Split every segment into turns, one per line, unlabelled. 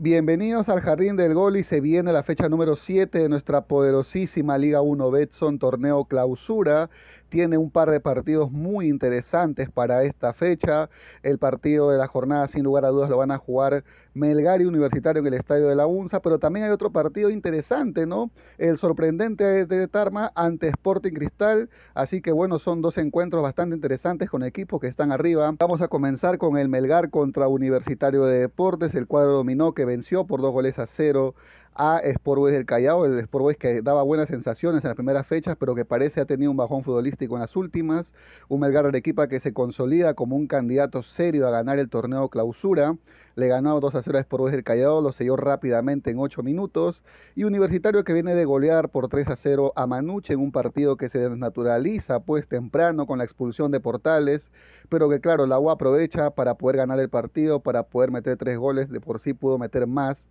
Bienvenidos al Jardín del Gol y se viene la fecha número 7 de nuestra poderosísima Liga 1 Betson Torneo Clausura tiene un par de partidos muy interesantes para esta fecha. El partido de la jornada, sin lugar a dudas, lo van a jugar Melgar y Universitario en el Estadio de la UNSA, pero también hay otro partido interesante, ¿no? El sorprendente de Tarma ante Sporting Cristal, así que bueno, son dos encuentros bastante interesantes con equipos que están arriba. Vamos a comenzar con el Melgar contra Universitario de Deportes, el cuadro dominó que venció por dos goles a cero a Sport del Callao, el Sport que daba buenas sensaciones en las primeras fechas, pero que parece ha tenido un bajón futbolístico en las últimas, un Melgar Equipa que se consolida como un candidato serio a ganar el torneo clausura, le ganó 2 a 0 a Sport del Callao, lo selló rápidamente en 8 minutos, y Universitario que viene de golear por 3 a 0 a Manuche en un partido que se desnaturaliza pues temprano con la expulsión de Portales, pero que claro, la agua aprovecha para poder ganar el partido, para poder meter tres goles, de por sí pudo meter más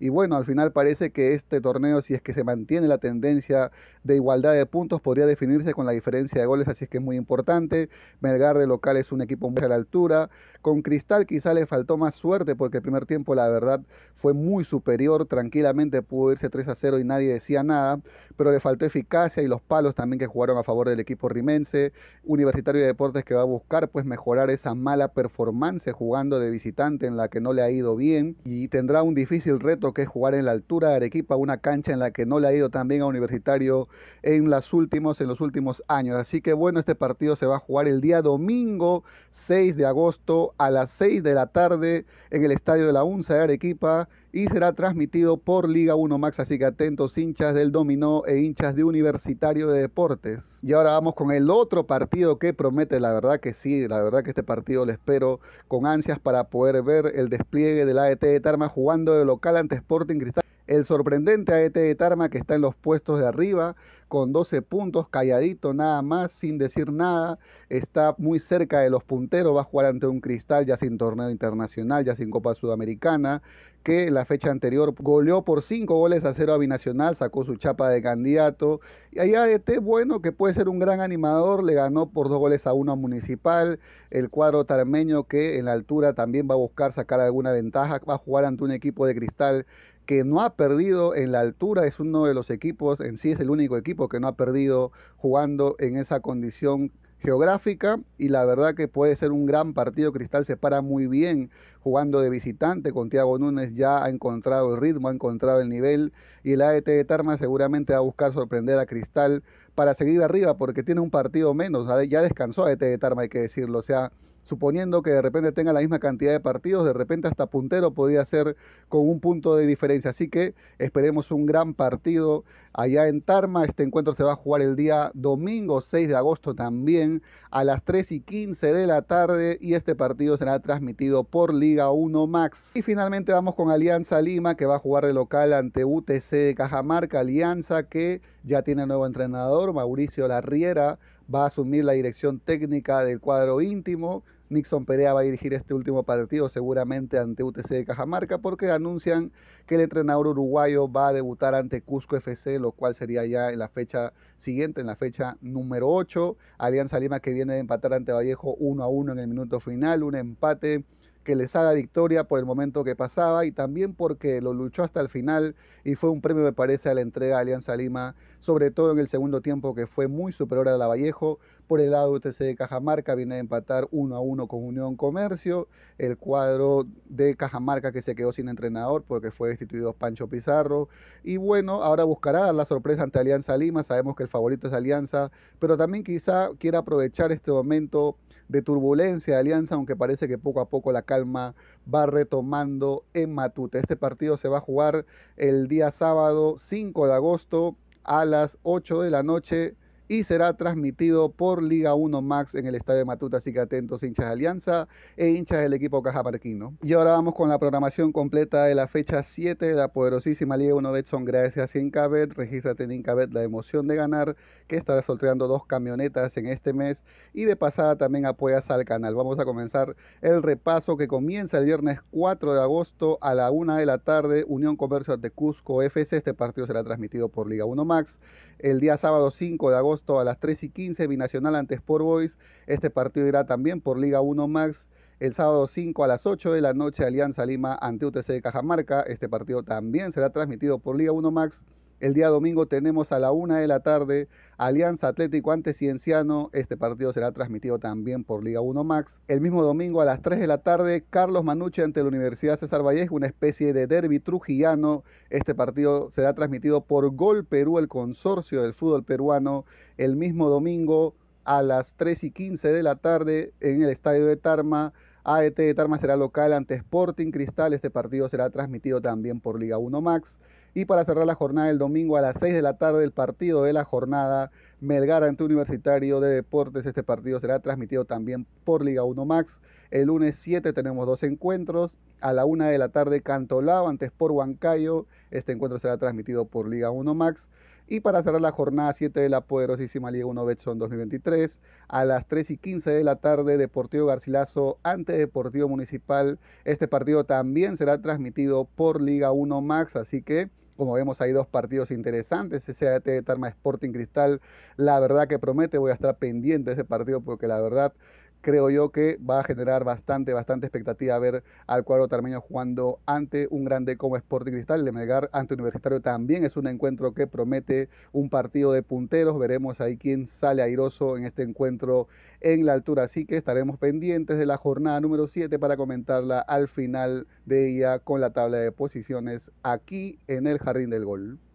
y bueno, al final parece que este torneo, si es que se mantiene la tendencia de igualdad de puntos, podría definirse con la diferencia de goles, así es que es muy importante. Melgar de local es un equipo muy a la altura. Con Cristal quizá le faltó más suerte porque el primer tiempo, la verdad, fue muy superior. Tranquilamente pudo irse 3 a 0 y nadie decía nada, pero le faltó eficacia y los palos también que jugaron a favor del equipo rimense. Universitario de Deportes que va a buscar pues mejorar esa mala performance jugando de visitante en la que no le ha ido bien y tendrá un difícil reto que es jugar en la altura de Arequipa, una cancha en la que no le ha ido tan bien a Universitario en, las últimos, en los últimos años. Así que bueno, este partido se va a jugar el día domingo 6 de agosto a las 6 de la tarde en el Estadio de la UNSA de Arequipa y será transmitido por Liga 1 Max, así que atentos hinchas del dominó e hinchas de Universitario de Deportes. Y ahora vamos con el otro partido que promete, la verdad que sí, la verdad que este partido lo espero con ansias para poder ver el despliegue del AET de Tarma jugando de local ante Sporting Cristal. El sorprendente AET de Tarma que está en los puestos de arriba con 12 puntos, calladito nada más, sin decir nada, está muy cerca de los punteros, va a jugar ante un Cristal ya sin torneo internacional, ya sin Copa Sudamericana, que la fecha anterior goleó por cinco goles a cero a Binacional, sacó su chapa de candidato. Y allá este bueno, que puede ser un gran animador, le ganó por dos goles a uno a Municipal. El cuadro tarmeño que en la altura también va a buscar sacar alguna ventaja, va a jugar ante un equipo de cristal que no ha perdido en la altura, es uno de los equipos, en sí es el único equipo que no ha perdido jugando en esa condición geográfica y la verdad que puede ser un gran partido. Cristal se para muy bien jugando de visitante con Tiago Núñez, ya ha encontrado el ritmo, ha encontrado el nivel y la AET de Tarma seguramente va a buscar sorprender a Cristal para seguir arriba porque tiene un partido menos, ya descansó AET de Tarma hay que decirlo, o sea, suponiendo que de repente tenga la misma cantidad de partidos, de repente hasta puntero podría ser con un punto de diferencia. Así que esperemos un gran partido allá en Tarma. Este encuentro se va a jugar el día domingo 6 de agosto también a las 3 y 15 de la tarde y este partido será transmitido por Liga 1 Max. Y finalmente vamos con Alianza Lima que va a jugar de local ante UTC de Cajamarca. Alianza que ya tiene nuevo entrenador, Mauricio Larriera va a asumir la dirección técnica del cuadro íntimo. Nixon Perea va a dirigir este último partido seguramente ante UTC de Cajamarca porque anuncian que el entrenador uruguayo va a debutar ante Cusco FC, lo cual sería ya en la fecha siguiente, en la fecha número 8. Alianza Lima que viene de empatar ante Vallejo 1 a 1 en el minuto final, un empate que les haga victoria por el momento que pasaba y también porque lo luchó hasta el final y fue un premio, me parece, a la entrega de Alianza Lima, sobre todo en el segundo tiempo que fue muy superior a la Vallejo. Por el lado UTC de Cajamarca viene a empatar 1 a 1 con Unión Comercio, el cuadro de Cajamarca que se quedó sin entrenador porque fue destituido Pancho Pizarro. Y bueno, ahora buscará dar la sorpresa ante Alianza Lima, sabemos que el favorito es Alianza, pero también quizá quiera aprovechar este momento de turbulencia de Alianza, aunque parece que poco a poco la calma va retomando en Matute. Este partido se va a jugar el día sábado 5 de agosto a las 8 de la noche y será transmitido por Liga 1 Max en el estadio de Matuta, así que atentos hinchas de Alianza e hinchas del equipo cajamarquino. Y ahora vamos con la programación completa de la fecha 7 de la poderosísima Liga 1 Betson, gracias a Incabet, regístrate en Incabet la emoción de ganar, que está desolteando dos camionetas en este mes y de pasada también apoyas al canal. Vamos a comenzar el repaso que comienza el viernes 4 de agosto a la 1 de la tarde, Unión Comercio de Cusco FC, este partido será transmitido por Liga 1 Max. El día sábado 5 de agosto a las 3 y 15, Binacional ante Sport Boys. Este partido irá también por Liga 1 Max. El sábado 5 a las 8 de la noche, Alianza Lima ante UTC de Cajamarca. Este partido también será transmitido por Liga 1 Max. El día domingo tenemos a la una de la tarde Alianza Atlético ante Cienciano. Este partido será transmitido también por Liga 1 Max. El mismo domingo a las 3 de la tarde, Carlos Manuche ante la Universidad César Vallejo, una especie de derby trujillano. Este partido será transmitido por Gol Perú, el consorcio del fútbol peruano. El mismo domingo a las 3 y 15 de la tarde en el estadio de Tarma. AET de Tarma será local ante Sporting Cristal. Este partido será transmitido también por Liga 1 Max. Y para cerrar la jornada el domingo a las 6 de la tarde, el partido de la jornada Melgar ante Universitario de Deportes. Este partido será transmitido también por Liga 1 Max. El lunes 7 tenemos dos encuentros a la una de la tarde Cantolao antes por Huancayo. Este encuentro será transmitido por Liga 1 Max. Y para cerrar la jornada 7 de la poderosísima Liga 1 Betson 2023, a las 3 y 15 de la tarde, Deportivo Garcilaso ante Deportivo Municipal. Este partido también será transmitido por Liga 1 Max, así que como vemos hay dos partidos interesantes, SAT de Tarma Sporting Cristal, la verdad que promete, voy a estar pendiente de ese partido porque la verdad creo yo que va a generar bastante, bastante expectativa ver al cuadro tarmeño jugando ante un grande como Sporting Cristal. El Melgar ante Universitario también es un encuentro que promete un partido de punteros. Veremos ahí quién sale airoso en este encuentro en la altura. Así que estaremos pendientes de la jornada número 7 para comentarla al final de ella con la tabla de posiciones aquí en el Jardín del Gol.